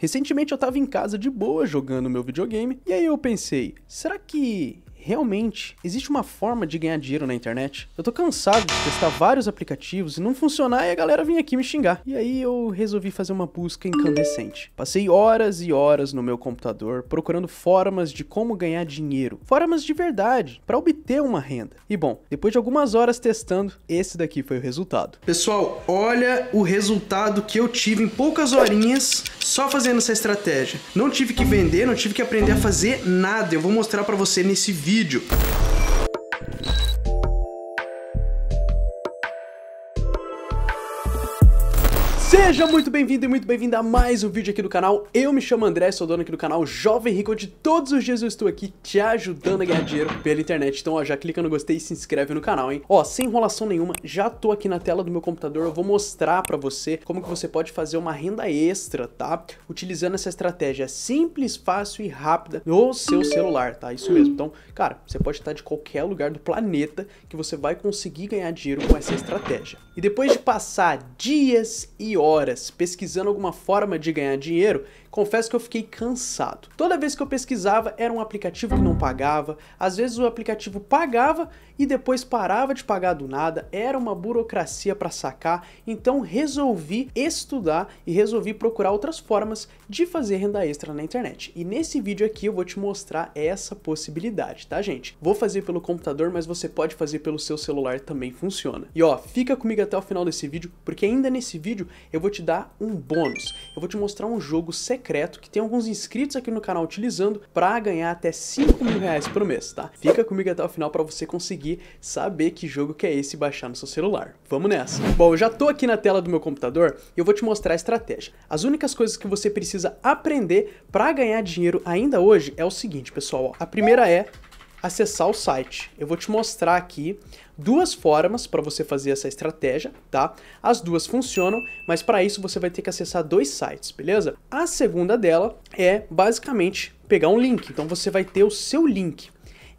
Recentemente eu estava em casa de boa jogando meu videogame e aí eu pensei, será que realmente existe uma forma de ganhar dinheiro na internet. Eu tô cansado de testar vários aplicativos e não funcionar e a galera vem aqui me xingar. E aí eu resolvi fazer uma busca incandescente. Passei horas e horas no meu computador procurando formas de como ganhar dinheiro, formas de verdade para obter uma renda. E bom, depois de algumas horas testando, esse daqui foi o resultado. Pessoal, olha o resultado que eu tive em poucas horinhas só fazendo essa estratégia. Não tive que vender, não tive que aprender a fazer nada. Eu vou mostrar para você nesse vídeo vídeo. Seja muito bem-vindo e muito bem-vinda a mais um vídeo aqui do canal. Eu me chamo André, sou dono aqui do canal Jovem Rico, onde todos os dias eu estou aqui te ajudando a ganhar dinheiro pela internet. Então, ó, já clica no gostei e se inscreve no canal, hein? Ó, sem enrolação nenhuma, já tô aqui na tela do meu computador, eu vou mostrar para você como que você pode fazer uma renda extra, tá? Utilizando essa estratégia simples, fácil e rápida no seu celular, tá? Isso mesmo. Então, cara, você pode estar de qualquer lugar do planeta que você vai conseguir ganhar dinheiro com essa estratégia. E depois de passar dias e horas horas pesquisando alguma forma de ganhar dinheiro, confesso que eu fiquei cansado. Toda vez que eu pesquisava, era um aplicativo que não pagava, às vezes o aplicativo pagava e depois parava de pagar do nada, era uma burocracia para sacar, então resolvi estudar e resolvi procurar outras formas de fazer renda extra na internet. E nesse vídeo aqui eu vou te mostrar essa possibilidade, tá gente? Vou fazer pelo computador, mas você pode fazer pelo seu celular também funciona. E ó, fica comigo até o final desse vídeo, porque ainda nesse vídeo eu vou te dar um bônus. Eu vou te mostrar um jogo secreto secreto que tem alguns inscritos aqui no canal utilizando para ganhar até 5 mil reais por mês, tá? Fica comigo até o final para você conseguir saber que jogo que é esse e baixar no seu celular. Vamos nessa! Bom, eu já tô aqui na tela do meu computador e eu vou te mostrar a estratégia. As únicas coisas que você precisa aprender para ganhar dinheiro ainda hoje é o seguinte, pessoal. Ó. A primeira é acessar o site. Eu vou te mostrar aqui duas formas para você fazer essa estratégia, tá? As duas funcionam, mas para isso você vai ter que acessar dois sites, beleza? A segunda dela é basicamente pegar um link. Então você vai ter o seu link.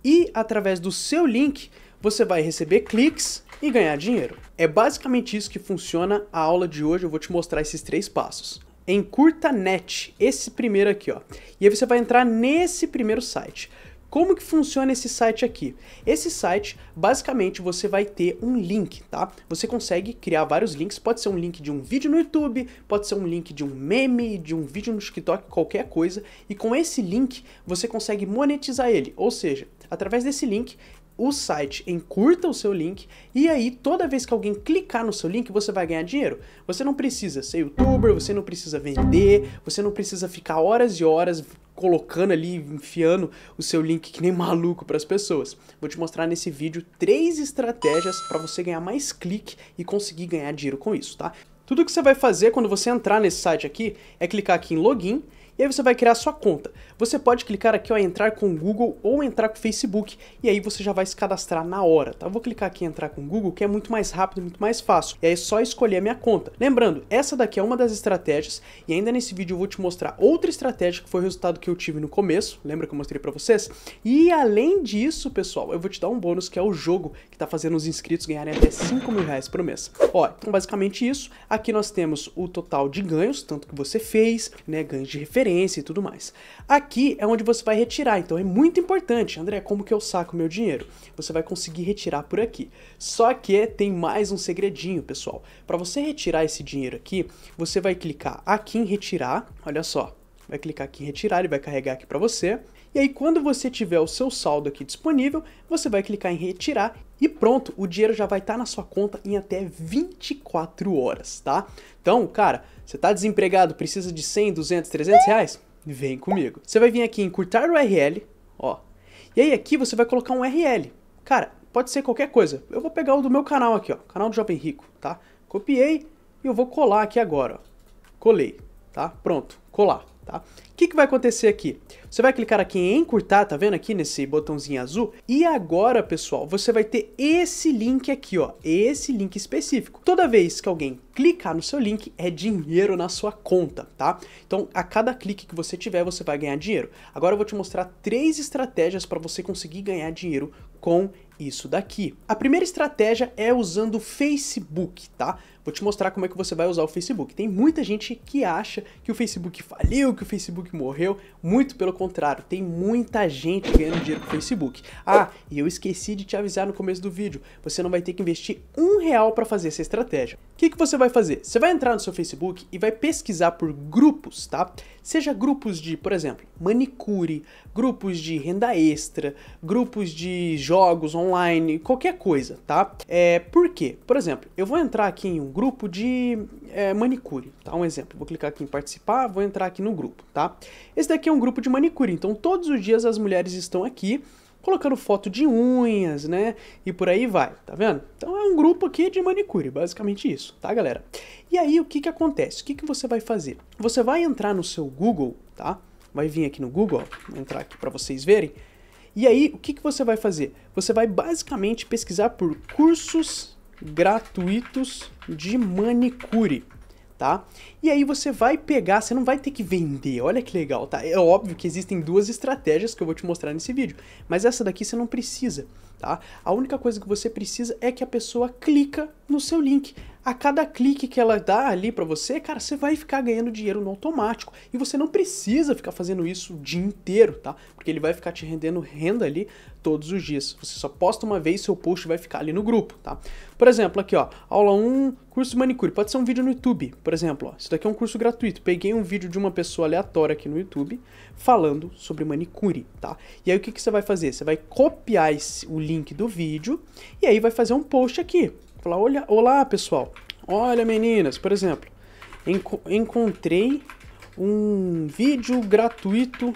E através do seu link, você vai receber cliques e ganhar dinheiro. É basicamente isso que funciona a aula de hoje. Eu vou te mostrar esses três passos. Em net, esse primeiro aqui, ó. E aí você vai entrar nesse primeiro site. Como que funciona esse site aqui? Esse site, basicamente, você vai ter um link, tá? Você consegue criar vários links, pode ser um link de um vídeo no YouTube, pode ser um link de um meme, de um vídeo no TikTok, qualquer coisa, e com esse link você consegue monetizar ele, ou seja, através desse link o site encurta o seu link e aí toda vez que alguém clicar no seu link você vai ganhar dinheiro. Você não precisa ser youtuber, você não precisa vender, você não precisa ficar horas e horas colocando ali, enfiando o seu link que nem maluco para as pessoas. Vou te mostrar nesse vídeo três estratégias para você ganhar mais clique e conseguir ganhar dinheiro com isso, tá? Tudo que você vai fazer quando você entrar nesse site aqui é clicar aqui em login e aí você vai criar sua conta você pode clicar aqui ó, em entrar com o Google ou entrar com o Facebook e aí você já vai se cadastrar na hora, tá? Eu vou clicar aqui em entrar com o Google que é muito mais rápido, muito mais fácil. E aí é só escolher a minha conta. Lembrando, essa daqui é uma das estratégias e ainda nesse vídeo eu vou te mostrar outra estratégia que foi o resultado que eu tive no começo, lembra que eu mostrei para vocês? E além disso, pessoal, eu vou te dar um bônus que é o jogo que tá fazendo os inscritos ganharem até 5 mil reais por mês. Ó, então basicamente isso. Aqui nós temos o total de ganhos, tanto que você fez, né, ganhos de referência e tudo mais. Aqui aqui é onde você vai retirar, então é muito importante. André, como que eu saco meu dinheiro? Você vai conseguir retirar por aqui. Só que tem mais um segredinho, pessoal. Para você retirar esse dinheiro aqui, você vai clicar aqui em retirar, olha só. Vai clicar aqui em retirar, ele vai carregar aqui para você. E aí quando você tiver o seu saldo aqui disponível, você vai clicar em retirar e pronto, o dinheiro já vai estar tá na sua conta em até 24 horas, tá? Então, cara, você tá desempregado, precisa de 100, 200, 300 reais? Vem comigo. Você vai vir aqui em curtar o URL, ó. E aí aqui você vai colocar um URL. Cara, pode ser qualquer coisa. Eu vou pegar o do meu canal aqui, ó, canal do Jovem Rico, tá? Copiei e eu vou colar aqui agora, ó. Colei, tá? Pronto, colar tá? O que, que vai acontecer aqui? Você vai clicar aqui em encurtar, tá vendo aqui nesse botãozinho azul? E agora, pessoal, você vai ter esse link aqui, ó, esse link específico. Toda vez que alguém clicar no seu link, é dinheiro na sua conta, tá? Então, a cada clique que você tiver, você vai ganhar dinheiro. Agora eu vou te mostrar três estratégias para você conseguir ganhar dinheiro com isso daqui. A primeira estratégia é usando o Facebook, tá? vou te mostrar como é que você vai usar o Facebook. Tem muita gente que acha que o Facebook faliu, que o Facebook morreu. Muito pelo contrário, tem muita gente ganhando dinheiro com o Facebook. Ah, e eu esqueci de te avisar no começo do vídeo, você não vai ter que investir um real para fazer essa estratégia. O que, que você vai fazer? Você vai entrar no seu Facebook e vai pesquisar por grupos, tá? Seja grupos de, por exemplo, manicure, grupos de renda extra, grupos de jogos online, qualquer coisa, tá? É, por quê? Por exemplo, eu vou entrar aqui em um grupo de é, manicure, tá? Um exemplo. Vou clicar aqui em participar, vou entrar aqui no grupo, tá? Esse daqui é um grupo de manicure, então todos os dias as mulheres estão aqui colocando foto de unhas, né? E por aí vai, tá vendo? Então é um grupo aqui de manicure, basicamente isso, tá, galera? E aí o que que acontece? O que que você vai fazer? Você vai entrar no seu Google, tá? Vai vir aqui no Google, vou entrar aqui para vocês verem. E aí o que que você vai fazer? Você vai basicamente pesquisar por cursos gratuitos de manicure, tá? E aí você vai pegar, você não vai ter que vender. Olha que legal, tá? É óbvio que existem duas estratégias que eu vou te mostrar nesse vídeo, mas essa daqui você não precisa, tá? A única coisa que você precisa é que a pessoa clica no seu link. A cada clique que ela dá ali para você, cara, você vai ficar ganhando dinheiro no automático. E você não precisa ficar fazendo isso o dia inteiro, tá? Porque ele vai ficar te rendendo renda ali todos os dias. Você só posta uma vez, seu post vai ficar ali no grupo, tá? Por exemplo, aqui ó, aula 1, curso de manicure. Pode ser um vídeo no YouTube, por exemplo, ó daqui é um curso gratuito. Peguei um vídeo de uma pessoa aleatória aqui no YouTube falando sobre manicure, tá? E aí o que, que você vai fazer? Você vai copiar esse, o link do vídeo e aí vai fazer um post aqui. Falar, olha, olá pessoal, olha meninas, por exemplo, enco encontrei um vídeo gratuito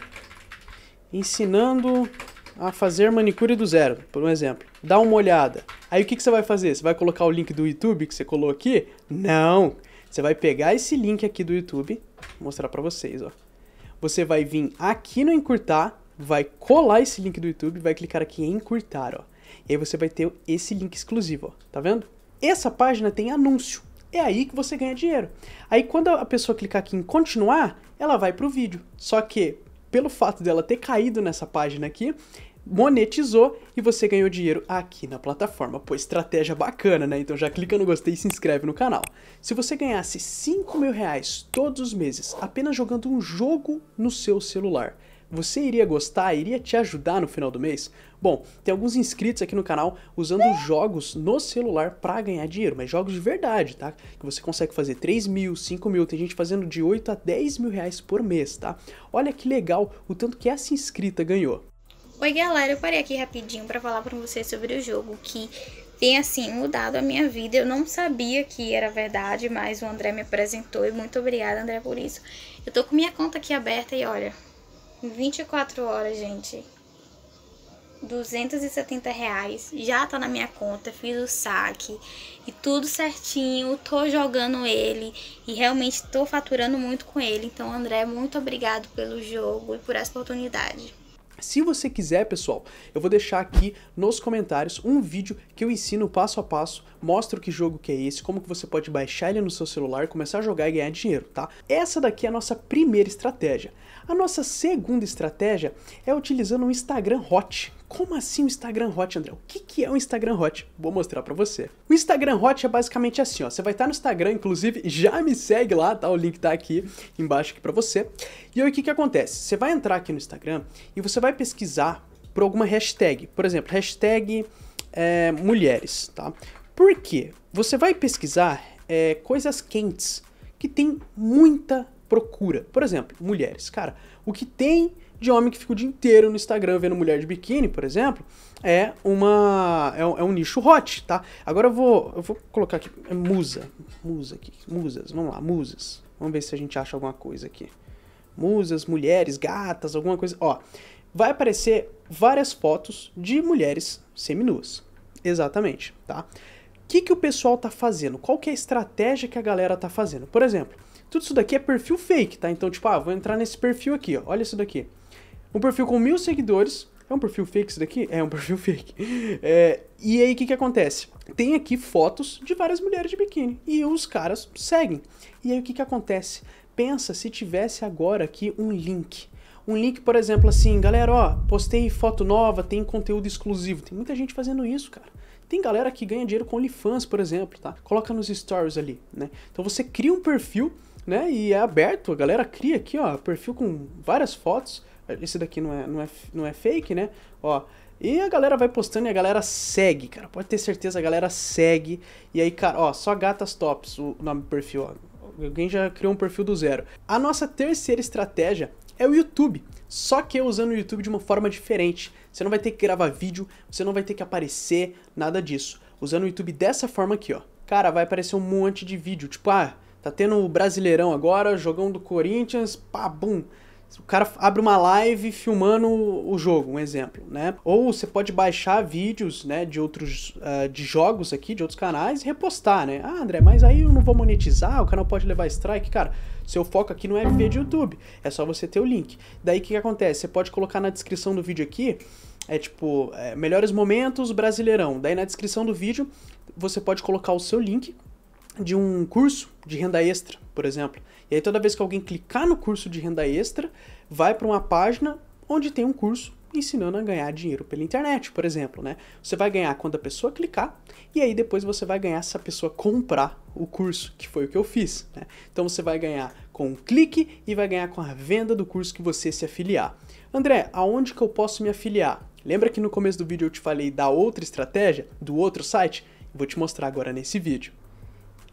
ensinando a fazer manicure do zero, por um exemplo. Dá uma olhada. Aí o que, que você vai fazer? Você vai colocar o link do YouTube que você colocou aqui? Não! Você vai pegar esse link aqui do YouTube, vou mostrar para vocês, ó. Você vai vir aqui no encurtar, vai colar esse link do YouTube, vai clicar aqui em encurtar, ó. E aí você vai ter esse link exclusivo, ó. Tá vendo? Essa página tem anúncio. É aí que você ganha dinheiro. Aí quando a pessoa clicar aqui em continuar, ela vai pro vídeo. Só que pelo fato dela ter caído nessa página aqui, monetizou e você ganhou dinheiro aqui na plataforma. Pô, estratégia bacana, né? Então já clica no gostei e se inscreve no canal. Se você ganhasse 5 mil reais todos os meses apenas jogando um jogo no seu celular, você iria gostar, iria te ajudar no final do mês? Bom, tem alguns inscritos aqui no canal usando jogos no celular para ganhar dinheiro, mas jogos de verdade, tá? Que você consegue fazer 3 mil, 5 mil, tem gente fazendo de 8 a 10 mil reais por mês, tá? Olha que legal o tanto que essa inscrita ganhou. Oi galera, eu parei aqui rapidinho para falar para vocês sobre o jogo que tem assim mudado a minha vida. Eu não sabia que era verdade, mas o André me apresentou e muito obrigada, André, por isso. Eu tô com minha conta aqui aberta e olha, 24 horas, gente. 270 reais já tá na minha conta, fiz o saque e tudo certinho, tô jogando ele e realmente tô faturando muito com ele. Então, André, muito obrigado pelo jogo e por essa oportunidade. Se você quiser, pessoal, eu vou deixar aqui nos comentários um vídeo que eu ensino passo a passo, mostro que jogo que é esse, como que você pode baixar ele no seu celular, começar a jogar e ganhar dinheiro, tá? Essa daqui é a nossa primeira estratégia. A nossa segunda estratégia é utilizando o Instagram Hot. Como assim o Instagram Hot, André? O que, que é o Instagram Hot? Vou mostrar para você. O Instagram Hot é basicamente assim, ó. Você vai estar tá no Instagram, inclusive, já me segue lá, tá? O link tá aqui embaixo aqui para você. E aí o que que acontece? Você vai entrar aqui no Instagram e você vai pesquisar por alguma hashtag. Por exemplo, hashtag é, mulheres, tá? Por quê? Você vai pesquisar é, coisas quentes que tem muita procura. Por exemplo, mulheres. Cara, o que tem de homem que fica o dia inteiro no Instagram vendo mulher de biquíni, por exemplo, é uma é um, é um nicho hot, tá? Agora eu vou eu vou colocar aqui é musa, musa aqui, musas, vamos lá, musas. Vamos ver se a gente acha alguma coisa aqui. Musas, mulheres, gatas, alguma coisa. Ó, vai aparecer várias fotos de mulheres seminuas. Exatamente, tá? O que, que o pessoal tá fazendo? Qual que é a estratégia que a galera tá fazendo? Por exemplo, tudo isso daqui é perfil fake, tá? Então, tipo, ah, vou entrar nesse perfil aqui, ó. Olha isso daqui. Um perfil com mil seguidores. É um perfil fake isso daqui? É um perfil fake. É, e aí, o que, que acontece? Tem aqui fotos de várias mulheres de biquíni. E os caras seguem. E aí, o que, que acontece? Pensa se tivesse agora aqui um link um link, por exemplo, assim, galera, ó, postei foto nova, tem conteúdo exclusivo. Tem muita gente fazendo isso, cara. Tem galera que ganha dinheiro com OnlyFans, por exemplo, tá? Coloca nos stories ali, né? Então você cria um perfil, né? E é aberto, a galera cria aqui, ó, perfil com várias fotos esse daqui não é, não é, não é fake, né? Ó, e a galera vai postando e a galera segue, cara. Pode ter certeza, a galera segue. E aí, cara, ó, só gatas tops o nome do perfil, ó. Alguém já criou um perfil do zero. A nossa terceira estratégia é o YouTube. Só que usando o YouTube de uma forma diferente. Você não vai ter que gravar vídeo, você não vai ter que aparecer, nada disso. Usando o YouTube dessa forma aqui, ó. Cara, vai aparecer um monte de vídeo. Tipo, ah, tá tendo o Brasileirão agora, jogão do Corinthians, pá, bum. O cara abre uma live filmando o jogo, um exemplo, né? Ou você pode baixar vídeos, né, de outros uh, de jogos aqui, de outros canais e repostar, né? Ah, André, mas aí eu não vou monetizar, o canal pode levar strike, cara. Seu foco aqui não é viver de YouTube, é só você ter o link. Daí o que, que acontece? Você pode colocar na descrição do vídeo aqui é tipo, é, melhores momentos brasileirão. Daí na descrição do vídeo você pode colocar o seu link de um curso de renda extra, por exemplo. E aí toda vez que alguém clicar no curso de renda extra, vai para uma página onde tem um curso ensinando a ganhar dinheiro pela internet, por exemplo, né? Você vai ganhar quando a pessoa clicar e aí depois você vai ganhar se a pessoa comprar o curso, que foi o que eu fiz, né? Então você vai ganhar com um clique e vai ganhar com a venda do curso que você se afiliar. André, aonde que eu posso me afiliar? Lembra que no começo do vídeo eu te falei da outra estratégia, do outro site? Vou te mostrar agora nesse vídeo.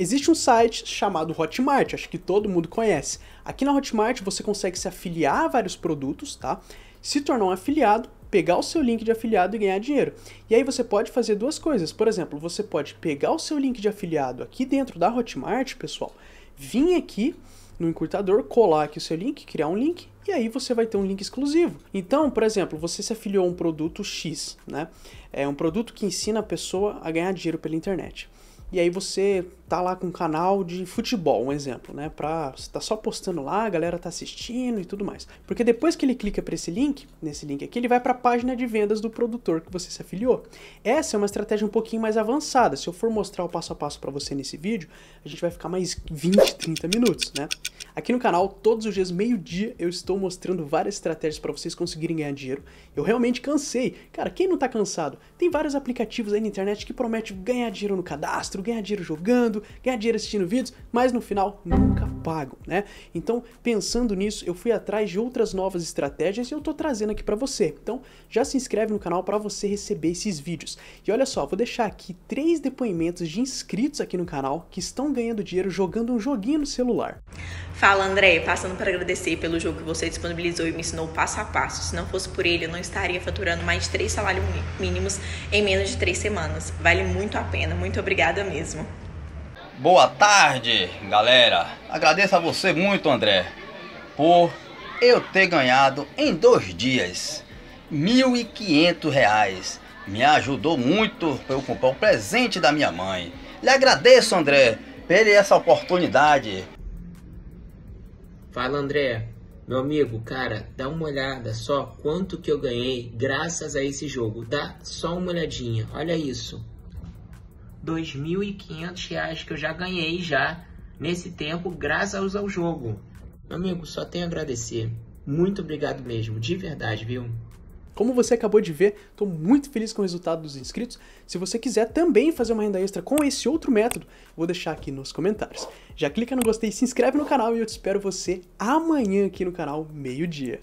Existe um site chamado Hotmart, acho que todo mundo conhece. Aqui na Hotmart você consegue se afiliar a vários produtos, tá? Se tornar um afiliado, pegar o seu link de afiliado e ganhar dinheiro. E aí você pode fazer duas coisas. Por exemplo, você pode pegar o seu link de afiliado aqui dentro da Hotmart, pessoal, vir aqui no encurtador, colar aqui o seu link, criar um link e aí você vai ter um link exclusivo. Então, por exemplo, você se afiliou a um produto X, né? É um produto que ensina a pessoa a ganhar dinheiro pela internet. E aí você tá lá com um canal de futebol, um exemplo, né? Pra, você tá só postando lá, a galera tá assistindo e tudo mais. Porque depois que ele clica para esse link, nesse link aqui, ele vai para a página de vendas do produtor que você se afiliou. Essa é uma estratégia um pouquinho mais avançada. Se eu for mostrar o passo a passo para você nesse vídeo, a gente vai ficar mais 20, 30 minutos, né? Aqui no canal, todos os dias, meio-dia, eu estou mostrando várias estratégias para vocês conseguirem ganhar dinheiro. Eu realmente cansei. Cara, quem não tá cansado? Tem vários aplicativos aí na internet que prometem ganhar dinheiro no cadastro, ganhar dinheiro jogando, ganhar dinheiro assistindo vídeos, mas no final nunca pagam, né? Então, pensando nisso, eu fui atrás de outras novas estratégias e eu tô trazendo aqui para você. Então, já se inscreve no canal para você receber esses vídeos. E olha só, vou deixar aqui três depoimentos de inscritos aqui no canal que estão ganhando dinheiro jogando um joguinho no celular. Fala, André, passando para agradecer pelo jogo que você disponibilizou e me ensinou passo a passo. Se não fosse por ele, eu não estaria faturando mais de três salários mínimos em menos de três semanas. Vale muito a pena. Muito obrigada mesmo. Boa tarde, galera. Agradeço a você muito, André, por eu ter ganhado em dois dias R$ 1.500. Me ajudou muito para eu comprar o presente da minha mãe. Lhe agradeço, André, por essa oportunidade Fala, André. Meu amigo, cara, dá uma olhada só quanto que eu ganhei graças a esse jogo. Dá só uma olhadinha, olha isso. R$ 2.500 que eu já ganhei já nesse tempo graças ao jogo. Meu amigo, só tenho a agradecer. Muito obrigado mesmo, de verdade, viu? Como você acabou de ver, estou muito feliz com o resultado dos inscritos. Se você quiser também fazer uma renda extra com esse outro método, vou deixar aqui nos comentários. Já clica no gostei, se inscreve no canal e eu te espero você amanhã aqui no canal, meio-dia.